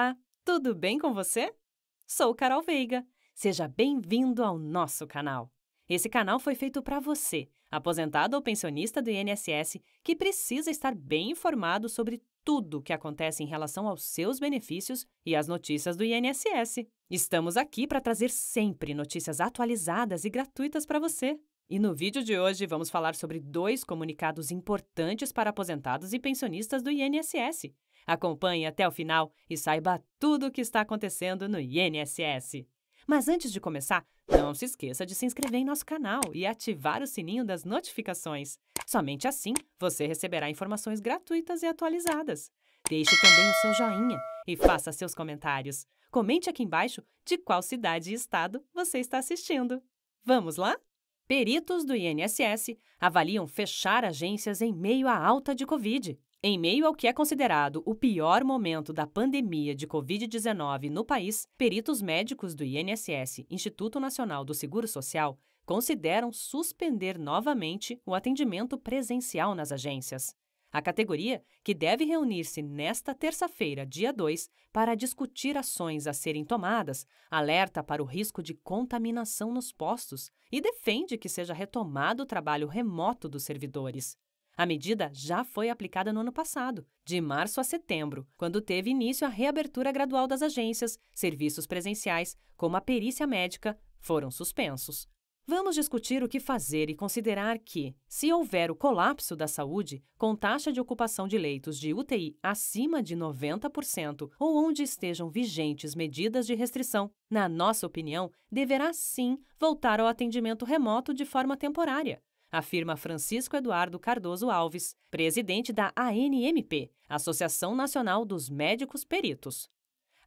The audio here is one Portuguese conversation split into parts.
Olá, tudo bem com você? Sou Carol Veiga. Seja bem-vindo ao nosso canal. Esse canal foi feito para você, aposentado ou pensionista do INSS, que precisa estar bem informado sobre tudo o que acontece em relação aos seus benefícios e as notícias do INSS. Estamos aqui para trazer sempre notícias atualizadas e gratuitas para você. E no vídeo de hoje vamos falar sobre dois comunicados importantes para aposentados e pensionistas do INSS, Acompanhe até o final e saiba tudo o que está acontecendo no INSS. Mas antes de começar, não se esqueça de se inscrever em nosso canal e ativar o sininho das notificações. Somente assim você receberá informações gratuitas e atualizadas. Deixe também o seu joinha e faça seus comentários. Comente aqui embaixo de qual cidade e estado você está assistindo. Vamos lá? Peritos do INSS avaliam fechar agências em meio à alta de Covid. Em meio ao que é considerado o pior momento da pandemia de Covid-19 no país, peritos médicos do INSS, Instituto Nacional do Seguro Social, consideram suspender novamente o atendimento presencial nas agências. A categoria, que deve reunir-se nesta terça-feira, dia 2, para discutir ações a serem tomadas, alerta para o risco de contaminação nos postos e defende que seja retomado o trabalho remoto dos servidores. A medida já foi aplicada no ano passado, de março a setembro, quando teve início a reabertura gradual das agências, serviços presenciais, como a perícia médica, foram suspensos. Vamos discutir o que fazer e considerar que, se houver o colapso da saúde, com taxa de ocupação de leitos de UTI acima de 90% ou onde estejam vigentes medidas de restrição, na nossa opinião, deverá sim voltar ao atendimento remoto de forma temporária afirma Francisco Eduardo Cardoso Alves, presidente da ANMP, Associação Nacional dos Médicos Peritos.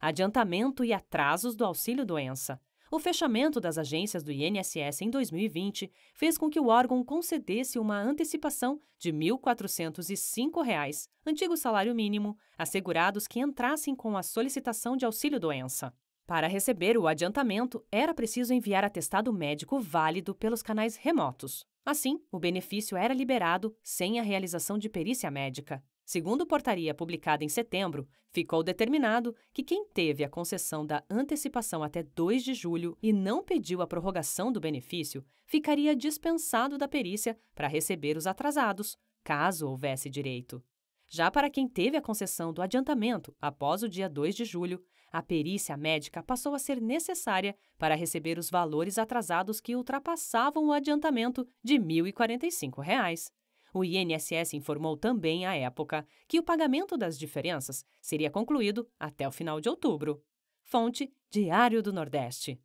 Adiantamento e atrasos do auxílio-doença. O fechamento das agências do INSS em 2020 fez com que o órgão concedesse uma antecipação de R$ 1.405, antigo salário mínimo, assegurados que entrassem com a solicitação de auxílio-doença. Para receber o adiantamento, era preciso enviar atestado médico válido pelos canais remotos. Assim, o benefício era liberado sem a realização de perícia médica. Segundo portaria publicada em setembro, ficou determinado que quem teve a concessão da antecipação até 2 de julho e não pediu a prorrogação do benefício ficaria dispensado da perícia para receber os atrasados, caso houvesse direito. Já para quem teve a concessão do adiantamento após o dia 2 de julho, a perícia médica passou a ser necessária para receber os valores atrasados que ultrapassavam o adiantamento de R$ 1.045. Reais. O INSS informou também à época que o pagamento das diferenças seria concluído até o final de outubro. Fonte: Diário do Nordeste.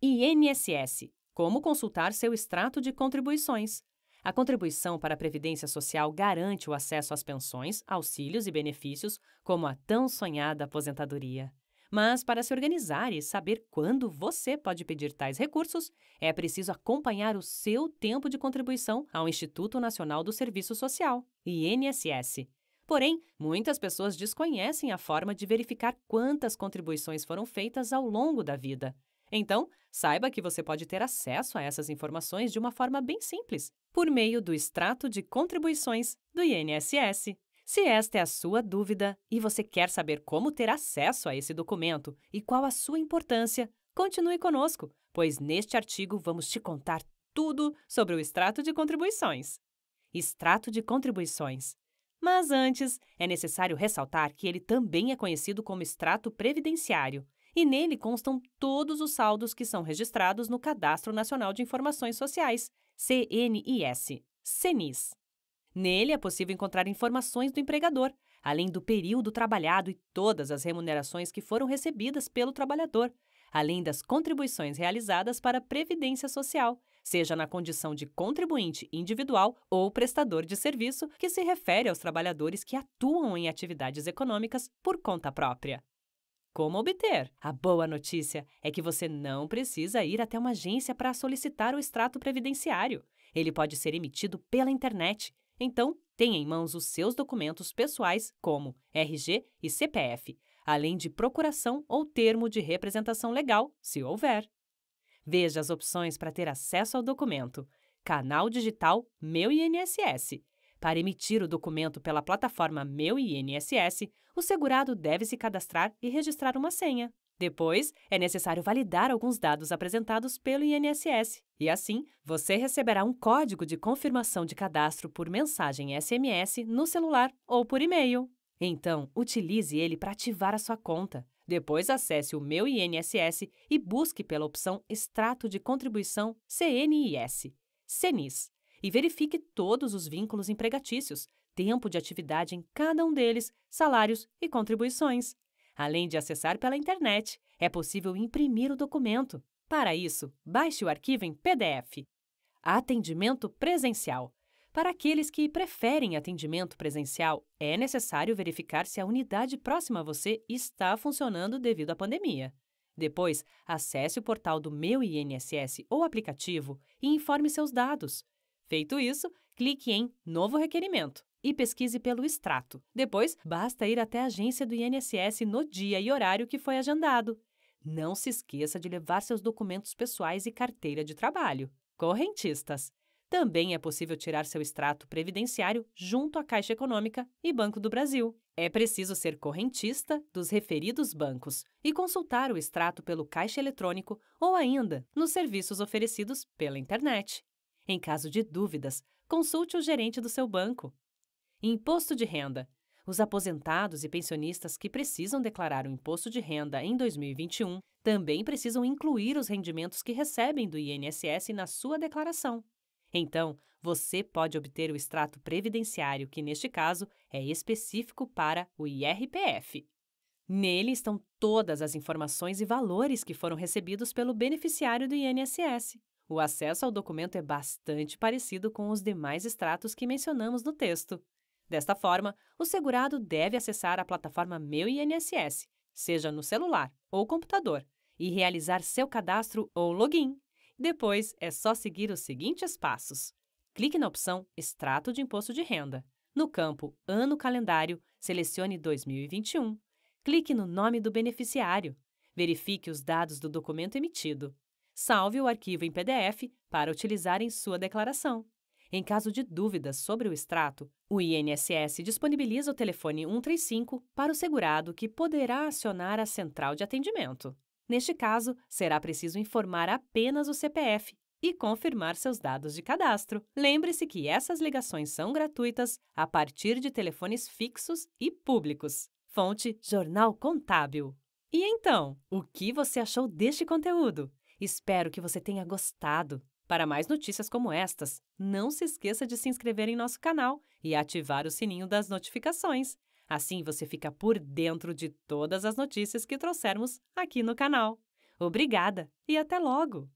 INSS. Como consultar seu extrato de contribuições? A contribuição para a Previdência Social garante o acesso às pensões, auxílios e benefícios, como a tão sonhada aposentadoria. Mas para se organizar e saber quando você pode pedir tais recursos, é preciso acompanhar o seu tempo de contribuição ao Instituto Nacional do Serviço Social, INSS. Porém, muitas pessoas desconhecem a forma de verificar quantas contribuições foram feitas ao longo da vida. Então, saiba que você pode ter acesso a essas informações de uma forma bem simples, por meio do extrato de contribuições do INSS. Se esta é a sua dúvida e você quer saber como ter acesso a esse documento e qual a sua importância, continue conosco, pois neste artigo vamos te contar tudo sobre o extrato de contribuições. Extrato de contribuições. Mas antes, é necessário ressaltar que ele também é conhecido como extrato previdenciário, e nele constam todos os saldos que são registrados no Cadastro Nacional de Informações Sociais, CNIS, CENIS. Nele é possível encontrar informações do empregador, além do período trabalhado e todas as remunerações que foram recebidas pelo trabalhador, além das contribuições realizadas para a Previdência Social, seja na condição de contribuinte individual ou prestador de serviço, que se refere aos trabalhadores que atuam em atividades econômicas por conta própria. Como obter? A boa notícia é que você não precisa ir até uma agência para solicitar o extrato previdenciário. Ele pode ser emitido pela internet então, tenha em mãos os seus documentos pessoais, como RG e CPF, além de procuração ou termo de representação legal, se houver. Veja as opções para ter acesso ao documento: Canal Digital Meu INSS. Para emitir o documento pela plataforma Meu INSS, o segurado deve se cadastrar e registrar uma senha. Depois, é necessário validar alguns dados apresentados pelo INSS e, assim, você receberá um código de confirmação de cadastro por mensagem SMS no celular ou por e-mail. Então, utilize ele para ativar a sua conta. Depois, acesse o Meu INSS e busque pela opção Extrato de Contribuição CNIS, e verifique todos os vínculos empregatícios, tempo de atividade em cada um deles, salários e contribuições. Além de acessar pela internet, é possível imprimir o documento. Para isso, baixe o arquivo em PDF. Atendimento presencial. Para aqueles que preferem atendimento presencial, é necessário verificar se a unidade próxima a você está funcionando devido à pandemia. Depois, acesse o portal do Meu INSS ou aplicativo e informe seus dados. Feito isso, clique em Novo Requerimento e pesquise pelo extrato. Depois, basta ir até a agência do INSS no dia e horário que foi agendado. Não se esqueça de levar seus documentos pessoais e carteira de trabalho. Correntistas! Também é possível tirar seu extrato previdenciário junto à Caixa Econômica e Banco do Brasil. É preciso ser correntista dos referidos bancos e consultar o extrato pelo caixa eletrônico ou ainda nos serviços oferecidos pela internet. Em caso de dúvidas, consulte o gerente do seu banco. Imposto de renda. Os aposentados e pensionistas que precisam declarar o imposto de renda em 2021 também precisam incluir os rendimentos que recebem do INSS na sua declaração. Então, você pode obter o extrato previdenciário, que neste caso é específico para o IRPF. Nele estão todas as informações e valores que foram recebidos pelo beneficiário do INSS. O acesso ao documento é bastante parecido com os demais extratos que mencionamos no texto. Desta forma, o segurado deve acessar a plataforma Meu INSS, seja no celular ou computador, e realizar seu cadastro ou login. Depois, é só seguir os seguintes passos. Clique na opção Extrato de Imposto de Renda. No campo Ano Calendário, selecione 2021. Clique no nome do beneficiário. Verifique os dados do documento emitido. Salve o arquivo em PDF para utilizar em sua declaração. Em caso de dúvidas sobre o extrato, o INSS disponibiliza o telefone 135 para o segurado que poderá acionar a central de atendimento. Neste caso, será preciso informar apenas o CPF e confirmar seus dados de cadastro. Lembre-se que essas ligações são gratuitas a partir de telefones fixos e públicos. Fonte Jornal Contábil. E então, o que você achou deste conteúdo? Espero que você tenha gostado. Para mais notícias como estas, não se esqueça de se inscrever em nosso canal e ativar o sininho das notificações. Assim você fica por dentro de todas as notícias que trouxermos aqui no canal. Obrigada e até logo!